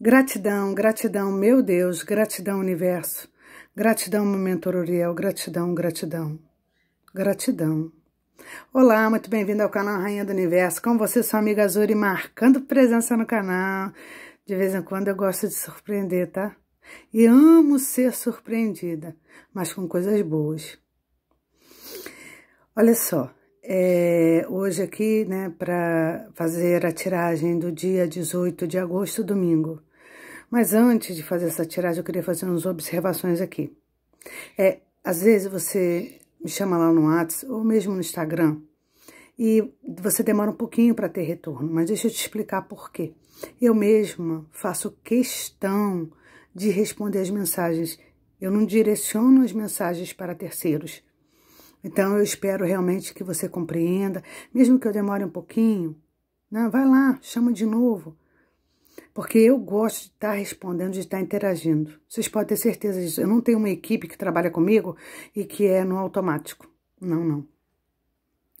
Gratidão, gratidão, meu Deus, gratidão, universo. Gratidão, Mentor Uriel, gratidão, gratidão. Gratidão. Olá, muito bem-vindo ao canal Rainha do Universo. Com você, sua amiga Azuri, marcando presença no canal. De vez em quando eu gosto de surpreender, tá? E amo ser surpreendida, mas com coisas boas. Olha só, é, hoje aqui, né, para fazer a tiragem do dia 18 de agosto, domingo. Mas antes de fazer essa tiragem, eu queria fazer umas observações aqui. É, às vezes você me chama lá no Whats ou mesmo no Instagram e você demora um pouquinho para ter retorno, mas deixa eu te explicar por quê. Eu mesma faço questão de responder as mensagens. Eu não direciono as mensagens para terceiros. Então eu espero realmente que você compreenda, mesmo que eu demore um pouquinho, né? vai lá, chama de novo, porque eu gosto de estar respondendo, de estar interagindo. Vocês podem ter certeza disso. Eu não tenho uma equipe que trabalha comigo e que é no automático. Não, não.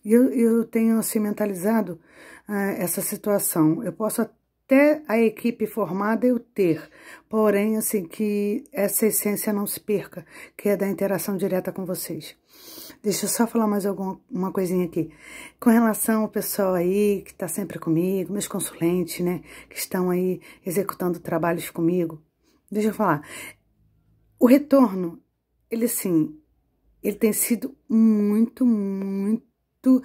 Eu, eu tenho assim mentalizado ah, essa situação. Eu posso até a equipe formada eu ter, porém, assim, que essa essência não se perca, que é da interação direta com vocês. Deixa eu só falar mais alguma uma coisinha aqui. Com relação ao pessoal aí que está sempre comigo, meus consulentes, né, que estão aí executando trabalhos comigo, deixa eu falar. O retorno, ele assim, ele tem sido muito, muito,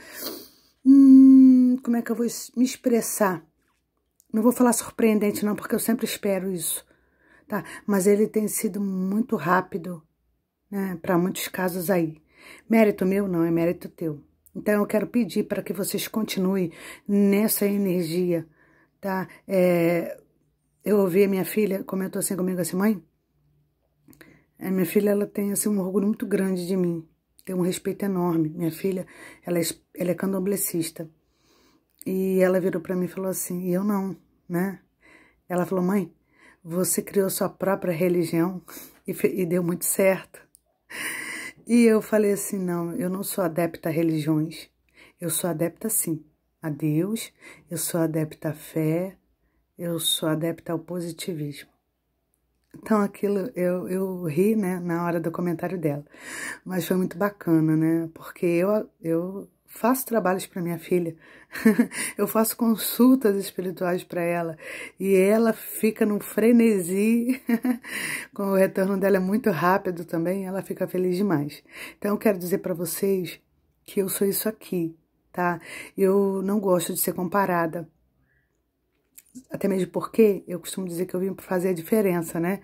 hum, como é que eu vou me expressar? Não vou falar surpreendente não, porque eu sempre espero isso, tá? Mas ele tem sido muito rápido, né, para muitos casos aí. Mérito meu não é mérito teu. Então eu quero pedir para que vocês continuem nessa energia, tá? É, eu ouvi a minha filha comentou assim comigo assim, mãe, a minha filha ela tem assim um orgulho muito grande de mim, tem um respeito enorme. Minha filha ela é, ela é candomblessista e ela virou para mim e falou assim, e eu não, né? Ela falou, mãe, você criou sua própria religião e, e deu muito certo. E eu falei assim: não, eu não sou adepta a religiões, eu sou adepta sim a Deus, eu sou adepta à fé, eu sou adepta ao positivismo. Então aquilo eu, eu ri né, na hora do comentário dela, mas foi muito bacana, né? Porque eu, eu faço trabalhos para minha filha, eu faço consultas espirituais para ela e ela fica num frenesi, com o retorno dela é muito rápido também, ela fica feliz demais. Então eu quero dizer para vocês que eu sou isso aqui, tá? Eu não gosto de ser comparada. Até mesmo porque eu costumo dizer que eu vim para fazer a diferença, né?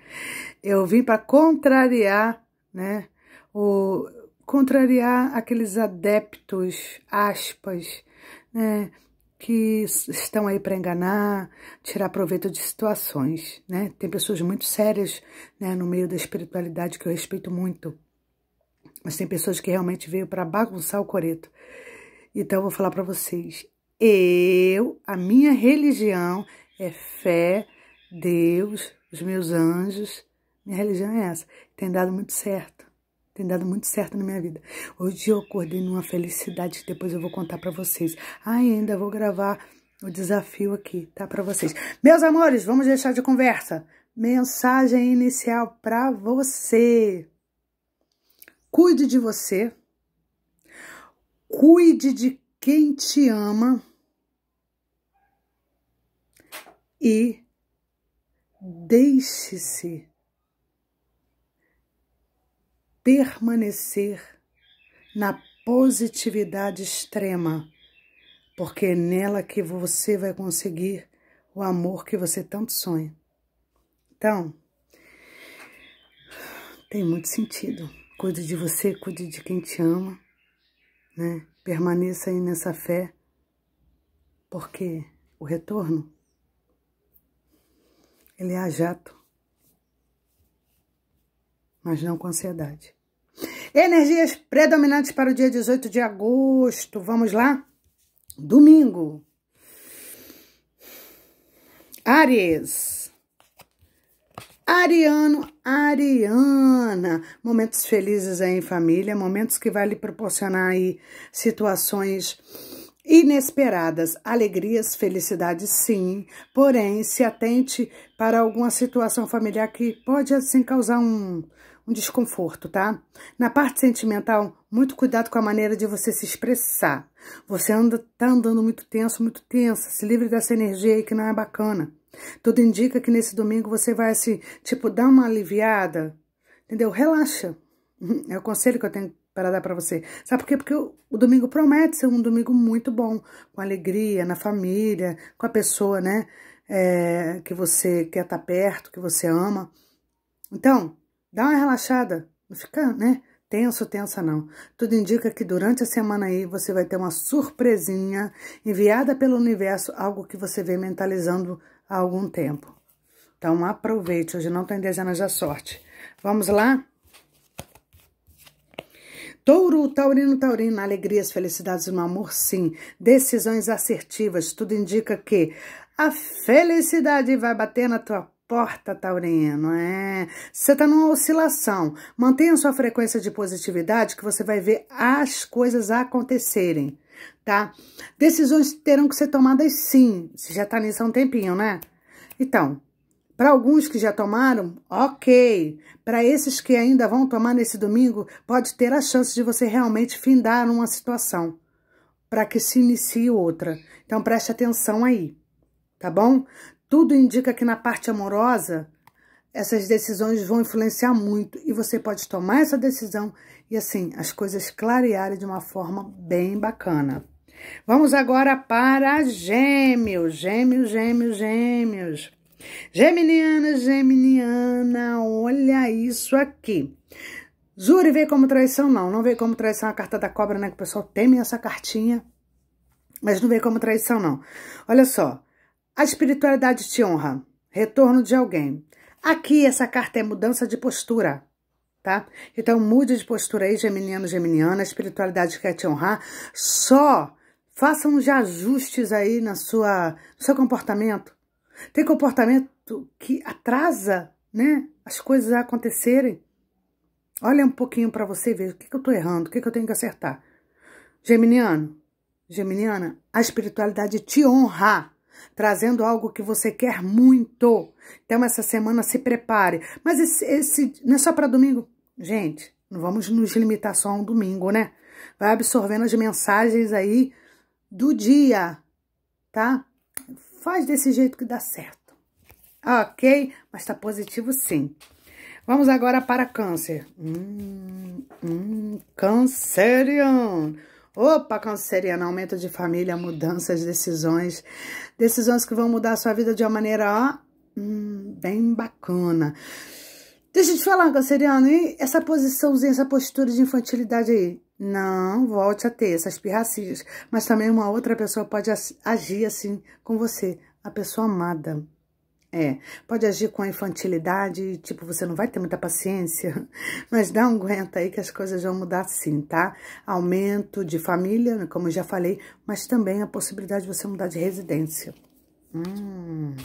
Eu vim para contrariar, né? O, contrariar aqueles adeptos, aspas, né, que estão aí para enganar, tirar proveito de situações, né? Tem pessoas muito sérias, né, no meio da espiritualidade que eu respeito muito, mas tem pessoas que realmente veio para bagunçar o coreto. Então eu vou falar para vocês, eu, a minha religião é fé, Deus, os meus anjos, minha religião é essa. Tem dado muito certo tem dado muito certo na minha vida. Hoje eu acordei numa felicidade que depois eu vou contar para vocês. ainda vou gravar o desafio aqui, tá? Para vocês. Meus amores, vamos deixar de conversa. Mensagem inicial para você. Cuide de você. Cuide de quem te ama. E deixe-se permanecer na positividade extrema, porque é nela que você vai conseguir o amor que você tanto sonha. Então, tem muito sentido. Cuide de você, cuide de quem te ama, né? Permaneça aí nessa fé, porque o retorno ele é a jato, mas não com ansiedade. Energias predominantes para o dia 18 de agosto. Vamos lá? Domingo. Aries. Ariano, Ariana. Momentos felizes aí em família, momentos que vai lhe proporcionar aí situações inesperadas, alegrias, felicidade sim, porém se atente para alguma situação familiar que pode, assim, causar um, um desconforto, tá? Na parte sentimental, muito cuidado com a maneira de você se expressar. Você anda, tá andando muito tenso, muito tensa, se livre dessa energia aí que não é bacana. Tudo indica que nesse domingo você vai, assim, tipo, dar uma aliviada, entendeu? Relaxa. É o conselho que eu tenho para dar para você. Sabe por quê? Porque o, o, domingo promete ser um domingo muito bom, com alegria, na família, com a pessoa, né? é, que você quer estar tá perto, que você ama. Então, dá uma relaxada, não fica, né, tenso, tensa não. Tudo indica que durante a semana aí você vai ter uma surpresinha enviada pelo universo, algo que você vem mentalizando há algum tempo. Então, aproveite, hoje não tem dezenas de sorte. Vamos lá? Touro, Taurino, Taurina, alegrias, felicidades no amor, sim. Decisões assertivas, tudo indica que a felicidade vai bater na tua porta, Taurino, é. Você tá numa oscilação. Mantenha sua frequência de positividade que você vai ver as coisas acontecerem, tá? Decisões terão que ser tomadas sim. Você já tá nisso há um tempinho, né? Então, para alguns que já tomaram, ok. Para esses que ainda vão tomar nesse domingo, pode ter a chance de você realmente findar uma situação para que se inicie outra. Então preste atenção aí tá bom? Tudo indica que na parte amorosa, essas decisões vão influenciar muito e você pode tomar essa decisão e assim as coisas clarearem de uma forma bem bacana. Vamos agora para Gêmeos, Gêmeos, Gêmeos, Gêmeos. Geminiana, Geminiana, olha isso aqui. zuri veio como traição? Não, não veio como traição a carta da cobra, né? Que o pessoal teme essa cartinha, mas não veio como traição, não. Olha só, a espiritualidade te honra. Retorno de alguém. Aqui, essa carta é mudança de postura, tá? Então, mude de postura aí, geminiano, geminiana. A espiritualidade quer te honrar. Só faça uns ajustes aí na sua, no seu comportamento. Tem comportamento que atrasa, né? As coisas a acontecerem. Olha um pouquinho para você ver o que, que eu tô errando, o que, que eu tenho que acertar. Geminiano, Geminiana, a espiritualidade te honra trazendo algo que você quer muito. Então, essa semana se prepare. Mas esse, esse não é só para domingo. Gente, não vamos nos limitar só a um domingo, né? Vai absorvendo as mensagens aí do dia, tá? Faz desse jeito que dá certo. Ok? Mas tá positivo sim. Vamos agora para câncer. Hum, hum, canceriano. Opa, canceriano, aumento de família, mudanças, decisões. Decisões que vão mudar a sua vida de uma maneira, ó, hum, bem bacana. Deixa eu te falar, canceriano, e essa posiçãozinha, essa postura de infantilidade aí? Não, volte a ter essas pirracias. Mas também uma outra pessoa pode agir assim com você, a pessoa amada. É, pode agir com a infantilidade, tipo, você não vai ter muita paciência, mas dá um aguenta aí que as coisas vão mudar sim, tá? Aumento de família, como eu já falei, mas também a possibilidade de você mudar de residência. Hum.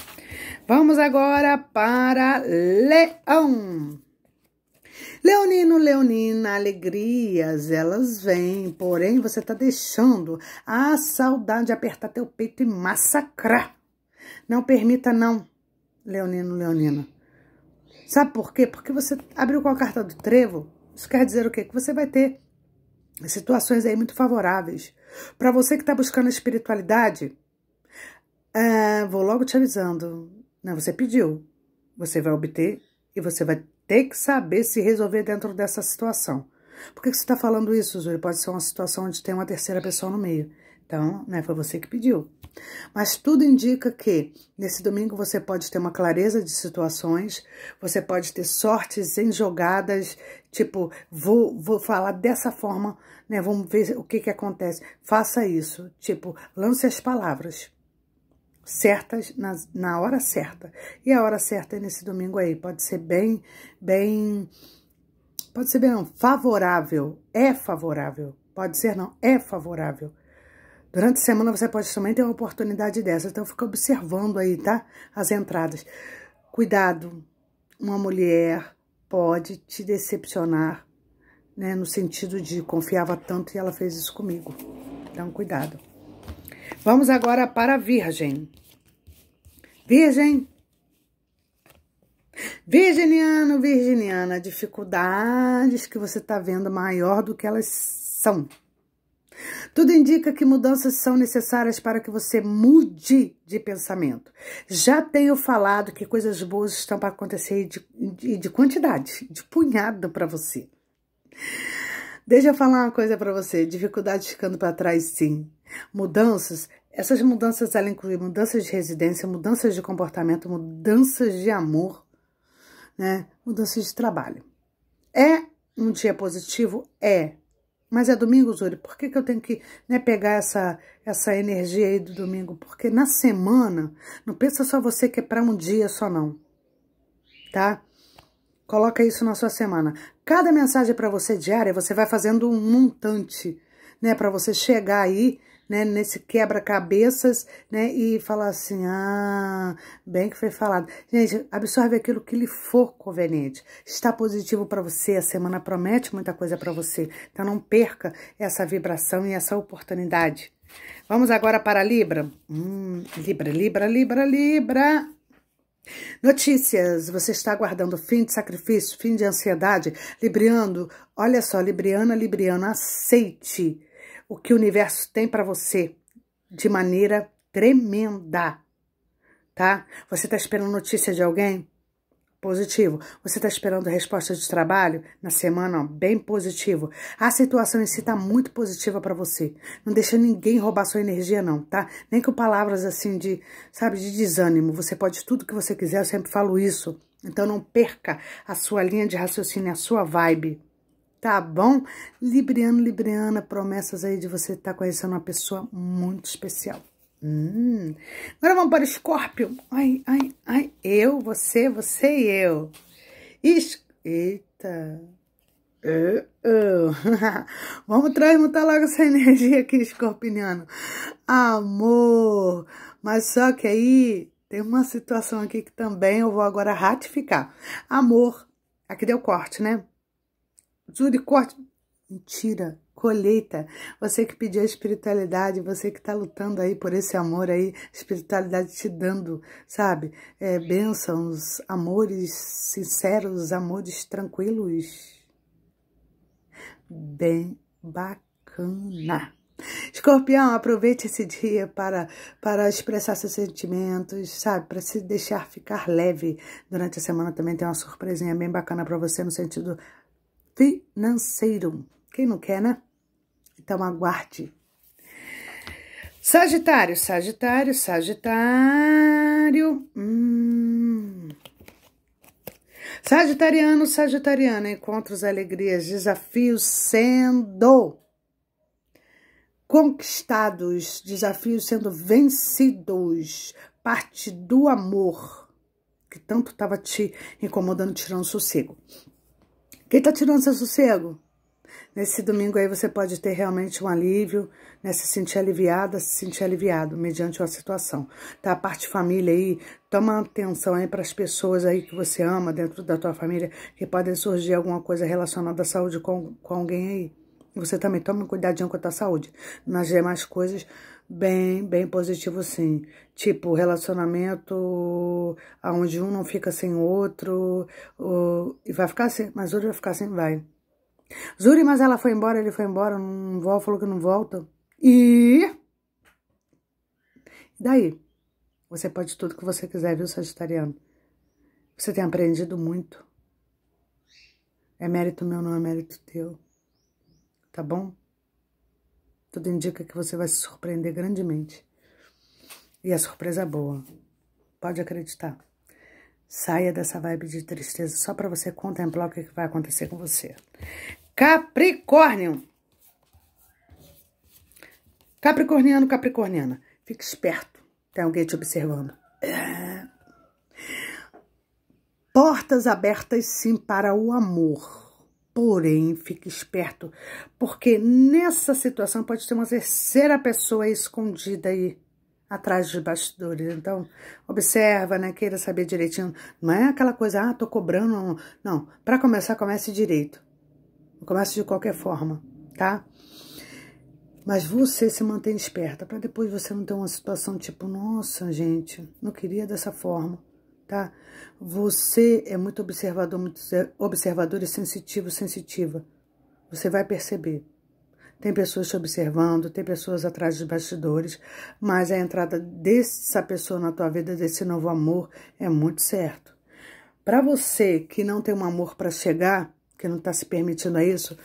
Vamos agora para Leão. Leonino, Leonina, alegrias, elas vêm, porém você tá deixando a saudade apertar teu peito e massacrar. Não permita, não leonino, leonina. Sabe por quê? Porque você abriu com a carta do trevo, isso quer dizer o quê? Que você vai ter situações aí muito favoráveis. Para você que está buscando a espiritualidade, uh, vou logo te avisando, né? você pediu, você vai obter e você vai ter que saber se resolver dentro dessa situação. Por que, que você está falando isso, Zuri? Pode ser uma situação onde tem uma terceira pessoa no meio. Então, né, foi você que pediu. Mas tudo indica que nesse domingo você pode ter uma clareza de situações, você pode ter sortes em jogadas, tipo, vou, vou falar dessa forma, né? Vamos ver o que, que acontece. Faça isso, tipo, lance as palavras certas na, na hora certa. E a hora certa é nesse domingo aí. Pode ser bem, bem. Pode ser bem, não, favorável. É favorável. Pode ser, não, é favorável Durante a semana você pode também ter uma oportunidade dessa, então fica observando aí, tá? As entradas. Cuidado, uma mulher pode te decepcionar, né? No sentido de confiava tanto e ela fez isso comigo. Então, cuidado. Vamos agora para a Virgem. Virgem. Virginiano, virginiana, dificuldades que você está vendo maior do que elas são. Tudo indica que mudanças são necessárias para que você mude de pensamento. Já tenho falado que coisas boas estão para acontecer e de, de, quantidade, de punhado para você. Deixa eu falar uma coisa para você: dificuldades ficando para trás, sim. Mudanças, essas mudanças ela inclui mudanças de residência, mudanças de comportamento, mudanças de amor, né? mudanças de trabalho. É um dia positivo? É. Mas é domingo, Zuri, por que, que eu tenho que né, pegar essa, essa energia aí do domingo? Porque na semana, não pensa só você que é para um dia só não, tá? Coloca isso na sua semana. Cada mensagem para você diária, você vai fazendo um montante, né? Para você chegar aí né, nesse quebra-cabeças, né, e falar assim, ah, bem que foi falado. Gente, absorve aquilo que lhe for conveniente. Está positivo para você, a semana promete muita coisa para você, então não perca essa vibração e essa oportunidade. Vamos agora para Libra. Hum, Libra, Libra, Libra, Libra. Notícias, você está aguardando fim de sacrifício, fim de ansiedade, Libriando, olha só, Libriana, Libriana, aceite o que o universo tem para você de maneira tremenda, tá? Você está esperando notícia de alguém? Positivo. Você está esperando resposta de trabalho na semana? Ó, bem positivo. A situação em si está muito positiva para você. Não deixa ninguém roubar sua energia, não, tá? Nem com palavras assim de, sabe, de desânimo. Você pode tudo que você quiser, eu sempre falo isso. Então não perca a sua linha de raciocínio, a sua vibe tá bom? Libriano, Libriana, promessas aí de você estar tá conhecendo uma pessoa muito especial. Hum. Agora vamos para Escorpio. Ai, ai, ai. Eu, você, você e eu. Es... Eita. Uh, uh. Vamos transmutar logo essa energia aqui, escorpiniano. Amor! Mas só que aí tem uma situação aqui que também eu vou agora ratificar. Amor, aqui deu corte, né? Júri Corte. Mentira, colheita. Você que pediu a espiritualidade, você que está lutando aí por esse amor aí, espiritualidade te dando, sabe? É, bênçãos, amores sinceros, amores tranquilos. Bem bacana. Escorpião, aproveite esse dia para, para expressar seus sentimentos, sabe? Para se deixar ficar leve. Durante a semana também tem uma surpresinha bem bacana para você no sentido financeiro. Quem não quer, né? Então aguarde. Sagitário, Sagitário, Sagitário. Hum. Sagitariano, Sagitariano, encontros, alegrias, desafios sendo conquistados, desafios sendo vencidos. Parte do amor que tanto estava te incomodando, tirando sossego. Quem tá tirando seu sossego? Nesse domingo aí você pode ter realmente um alívio, né? Se sentir aliviada, se sentir aliviado, mediante uma situação, tá? A parte família aí, toma atenção aí para as pessoas aí que você ama dentro da tua família, que podem surgir alguma coisa relacionada à saúde com, com alguém aí. Você também um cuidadinho com a tua saúde. Nas demais coisas, bem, bem positivo sim. Tipo, relacionamento aonde um não fica sem outro. Ou, e vai ficar assim, mas Zuri vai ficar assim, vai. Zuri, mas ela foi embora, ele foi embora, não volta, falou que não volta. E... Daí, você pode tudo que você quiser, viu, Sagitariano? Você tem aprendido muito. É mérito meu, não é mérito teu tá bom? Tudo indica que você vai se surpreender grandemente. E a surpresa é boa. Pode acreditar. Saia dessa vibe de tristeza só para você contemplar o que vai acontecer com você. Capricórnio. Capricorniano, Capricorniana. Fique esperto. Tem alguém te observando. É. Portas abertas sim para o amor Porém, fique esperto, porque nessa situação pode ter uma terceira pessoa escondida aí atrás de bastidores. Então, observa, né? Queira saber direitinho. Não é aquela coisa, ah, tô cobrando. Não, para começar, comece direito. Comece de qualquer forma, tá? Mas você se mantém esperta, para depois você não ter uma situação tipo, nossa, gente, não queria dessa forma tá? Você é muito observador, muito observador e sensitivo, sensitiva. Você vai perceber. Tem pessoas te observando, tem pessoas atrás dos bastidores, mas a entrada dessa pessoa na tua vida, desse novo amor, é muito certo. Para você que não tem um amor para chegar, que não está se permitindo a isso,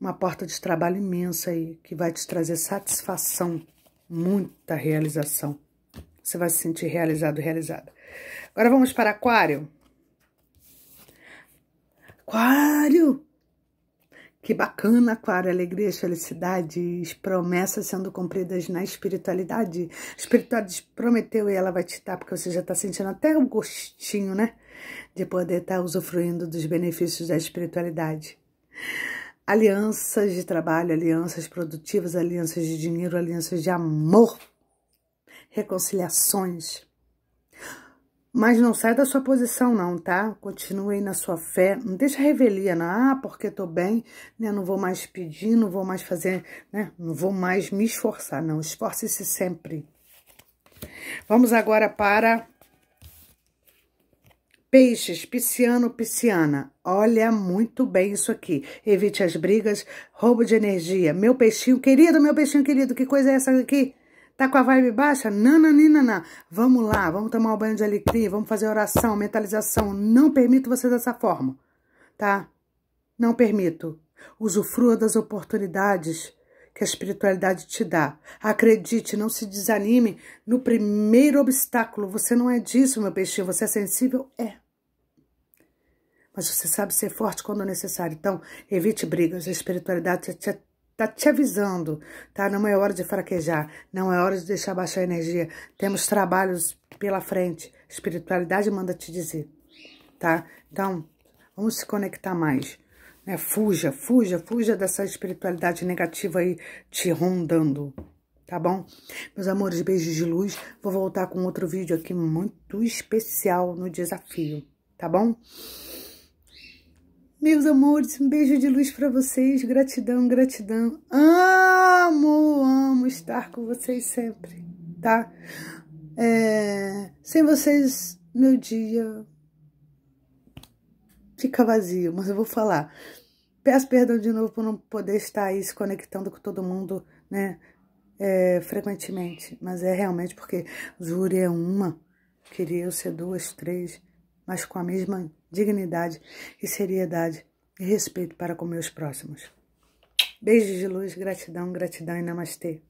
uma porta de trabalho imensa aí, que vai te trazer satisfação, muita realização. Você vai se sentir realizado, realizada. Agora vamos para aquário. Aquário! Que bacana, Aquário, alegria, felicidades, promessas sendo cumpridas na espiritualidade. A espiritualidade prometeu e ela vai te dar, porque você já está sentindo até o um gostinho, né? De poder estar tá usufruindo dos benefícios da espiritualidade. Alianças de trabalho, alianças produtivas, alianças de dinheiro, alianças de amor, reconciliações. Mas não sai da sua posição não, tá? Continue aí na sua fé, não deixa revelia, não, ah, porque tô bem, né, não vou mais pedir, não vou mais fazer, né, não vou mais me esforçar, não, esforce-se sempre. Vamos agora para Peixes, pisciano, pisciana, olha muito bem isso aqui. Evite as brigas, roubo de energia. Meu peixinho querido, meu peixinho querido, que coisa é essa aqui? Tá com a vibe baixa? Nananinana. Vamos lá, vamos tomar um banho de alecrim, vamos fazer oração, mentalização. Não permito você dessa forma, tá? Não permito. Usufrua das oportunidades que a espiritualidade te dá. Acredite, não se desanime no primeiro obstáculo. Você não é disso, meu peixinho. Você é sensível? É. Mas você sabe ser forte quando necessário. Então, evite brigas. A espiritualidade te, te Tá te avisando, tá? Não é hora de fraquejar, não é hora de deixar baixar a energia. Temos trabalhos pela frente. Espiritualidade manda te dizer, tá? Então, vamos se conectar mais. Né? Fuja, fuja, fuja dessa espiritualidade negativa aí te rondando, tá bom? Meus amores, beijos de luz. Vou voltar com outro vídeo aqui muito especial no desafio, tá bom? Meus amores, um beijo de luz para vocês. Gratidão, gratidão. Amo, amo estar com vocês sempre, tá? É, sem vocês, meu dia fica vazio, mas eu vou falar. Peço perdão de novo por não poder estar aí se conectando com todo mundo, né? É, frequentemente, mas é realmente porque Zuri é uma, queria eu ser duas, três, mas com a mesma dignidade e seriedade e respeito para com meus próximos. Beijos de luz, gratidão, gratidão e namastê.